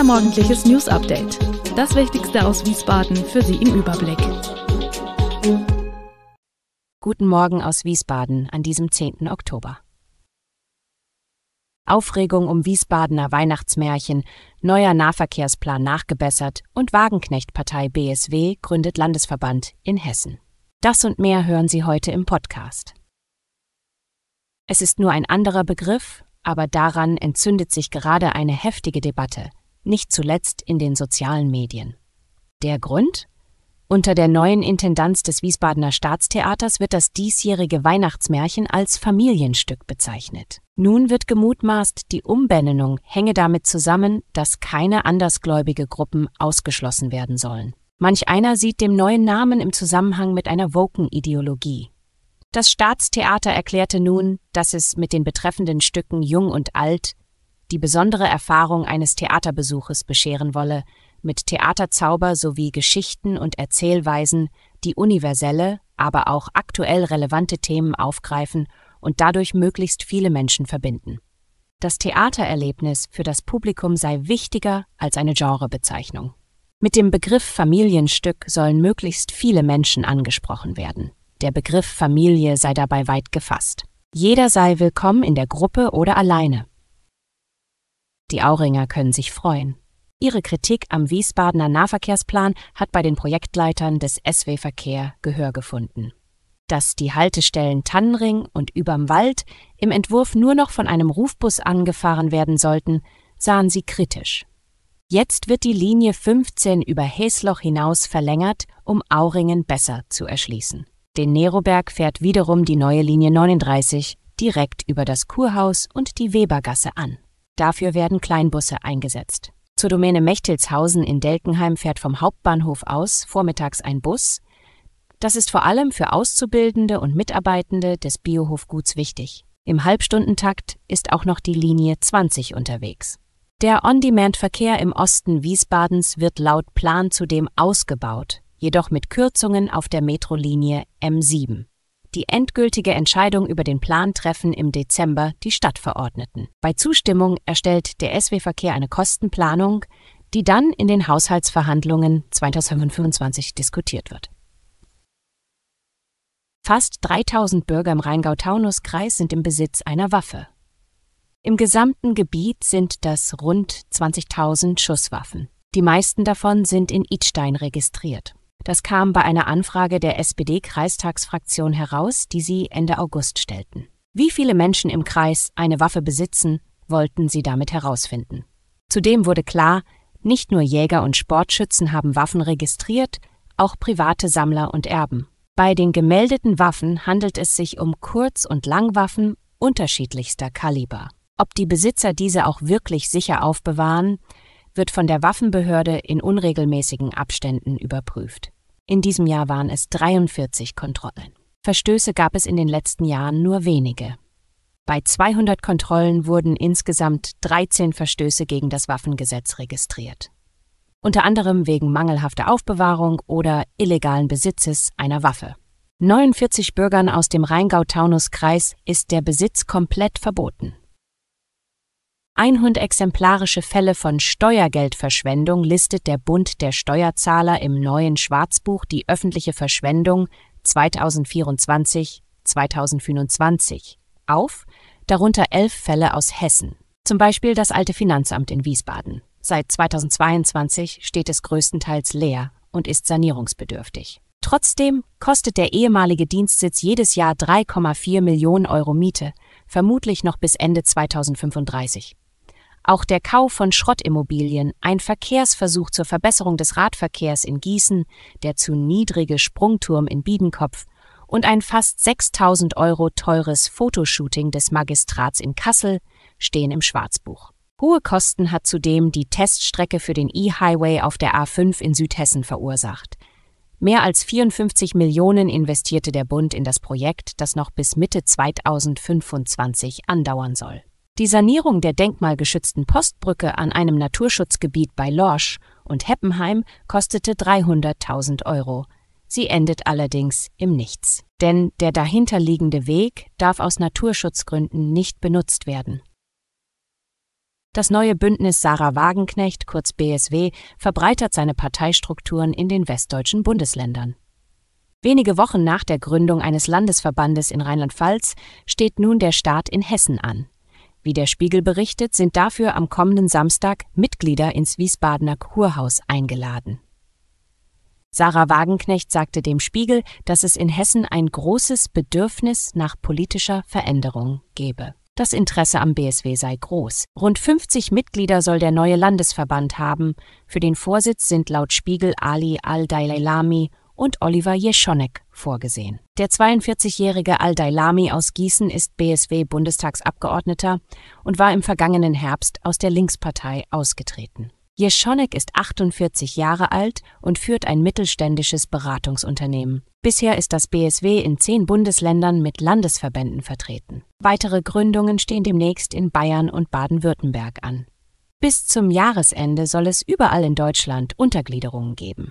unser morgendliches News Update. Das Wichtigste aus Wiesbaden für Sie im Überblick. Guten Morgen aus Wiesbaden an diesem 10. Oktober. Aufregung um Wiesbadener Weihnachtsmärchen, neuer Nahverkehrsplan nachgebessert und Wagenknechtpartei BSW gründet Landesverband in Hessen. Das und mehr hören Sie heute im Podcast. Es ist nur ein anderer Begriff, aber daran entzündet sich gerade eine heftige Debatte nicht zuletzt in den sozialen Medien. Der Grund? Unter der neuen Intendanz des Wiesbadener Staatstheaters wird das diesjährige Weihnachtsmärchen als Familienstück bezeichnet. Nun wird gemutmaßt, die Umbenennung hänge damit zusammen, dass keine andersgläubige Gruppen ausgeschlossen werden sollen. Manch einer sieht dem neuen Namen im Zusammenhang mit einer Woken-Ideologie. Das Staatstheater erklärte nun, dass es mit den betreffenden Stücken Jung und Alt die besondere Erfahrung eines Theaterbesuches bescheren wolle, mit Theaterzauber sowie Geschichten und Erzählweisen, die universelle, aber auch aktuell relevante Themen aufgreifen und dadurch möglichst viele Menschen verbinden. Das Theatererlebnis für das Publikum sei wichtiger als eine Genrebezeichnung. Mit dem Begriff Familienstück sollen möglichst viele Menschen angesprochen werden. Der Begriff Familie sei dabei weit gefasst. Jeder sei willkommen in der Gruppe oder alleine. Die Auringer können sich freuen. Ihre Kritik am Wiesbadener Nahverkehrsplan hat bei den Projektleitern des SW Verkehr Gehör gefunden. Dass die Haltestellen Tannenring und Überm Wald im Entwurf nur noch von einem Rufbus angefahren werden sollten, sahen sie kritisch. Jetzt wird die Linie 15 über Häsloch hinaus verlängert, um Auringen besser zu erschließen. Den Neroberg fährt wiederum die neue Linie 39 direkt über das Kurhaus und die Webergasse an. Dafür werden Kleinbusse eingesetzt. Zur Domäne Mechtelshausen in Delkenheim fährt vom Hauptbahnhof aus vormittags ein Bus. Das ist vor allem für Auszubildende und Mitarbeitende des Biohofguts wichtig. Im Halbstundentakt ist auch noch die Linie 20 unterwegs. Der On-Demand-Verkehr im Osten Wiesbadens wird laut Plan zudem ausgebaut, jedoch mit Kürzungen auf der Metrolinie M7 die endgültige Entscheidung über den Plan treffen im Dezember die Stadtverordneten. Bei Zustimmung erstellt der SW Verkehr eine Kostenplanung, die dann in den Haushaltsverhandlungen 2025 diskutiert wird. Fast 3000 Bürger im Rheingau-Taunus-Kreis sind im Besitz einer Waffe. Im gesamten Gebiet sind das rund 20.000 Schusswaffen. Die meisten davon sind in Idstein registriert. Das kam bei einer Anfrage der SPD-Kreistagsfraktion heraus, die sie Ende August stellten. Wie viele Menschen im Kreis eine Waffe besitzen, wollten sie damit herausfinden. Zudem wurde klar, nicht nur Jäger und Sportschützen haben Waffen registriert, auch private Sammler und Erben. Bei den gemeldeten Waffen handelt es sich um Kurz- und Langwaffen unterschiedlichster Kaliber. Ob die Besitzer diese auch wirklich sicher aufbewahren, wird von der Waffenbehörde in unregelmäßigen Abständen überprüft. In diesem Jahr waren es 43 Kontrollen. Verstöße gab es in den letzten Jahren nur wenige. Bei 200 Kontrollen wurden insgesamt 13 Verstöße gegen das Waffengesetz registriert. Unter anderem wegen mangelhafter Aufbewahrung oder illegalen Besitzes einer Waffe. 49 Bürgern aus dem Rheingau-Taunus-Kreis ist der Besitz komplett verboten. 100 exemplarische Fälle von Steuergeldverschwendung listet der Bund der Steuerzahler im neuen Schwarzbuch die öffentliche Verschwendung 2024-2025 auf, darunter elf Fälle aus Hessen, zum Beispiel das alte Finanzamt in Wiesbaden. Seit 2022 steht es größtenteils leer und ist sanierungsbedürftig. Trotzdem kostet der ehemalige Dienstsitz jedes Jahr 3,4 Millionen Euro Miete, vermutlich noch bis Ende 2035. Auch der Kauf von Schrottimmobilien, ein Verkehrsversuch zur Verbesserung des Radverkehrs in Gießen, der zu niedrige Sprungturm in Biedenkopf und ein fast 6000 Euro teures Fotoshooting des Magistrats in Kassel stehen im Schwarzbuch. Hohe Kosten hat zudem die Teststrecke für den E-Highway auf der A5 in Südhessen verursacht. Mehr als 54 Millionen investierte der Bund in das Projekt, das noch bis Mitte 2025 andauern soll. Die Sanierung der denkmalgeschützten Postbrücke an einem Naturschutzgebiet bei Lorsch und Heppenheim kostete 300.000 Euro. Sie endet allerdings im Nichts, denn der dahinterliegende Weg darf aus Naturschutzgründen nicht benutzt werden. Das neue Bündnis Sarah Wagenknecht, kurz BSW, verbreitert seine Parteistrukturen in den westdeutschen Bundesländern. Wenige Wochen nach der Gründung eines Landesverbandes in Rheinland-Pfalz steht nun der Staat in Hessen an. Wie der Spiegel berichtet, sind dafür am kommenden Samstag Mitglieder ins Wiesbadener Kurhaus eingeladen. Sarah Wagenknecht sagte dem Spiegel, dass es in Hessen ein großes Bedürfnis nach politischer Veränderung gebe. Das Interesse am BSW sei groß. Rund 50 Mitglieder soll der neue Landesverband haben. Für den Vorsitz sind laut Spiegel Ali al-Dailami und Oliver Jeschonek vorgesehen. Der 42-jährige Al-Dailami aus Gießen ist BSW-Bundestagsabgeordneter und war im vergangenen Herbst aus der Linkspartei ausgetreten. Jeschonek ist 48 Jahre alt und führt ein mittelständisches Beratungsunternehmen. Bisher ist das BSW in zehn Bundesländern mit Landesverbänden vertreten. Weitere Gründungen stehen demnächst in Bayern und Baden-Württemberg an. Bis zum Jahresende soll es überall in Deutschland Untergliederungen geben.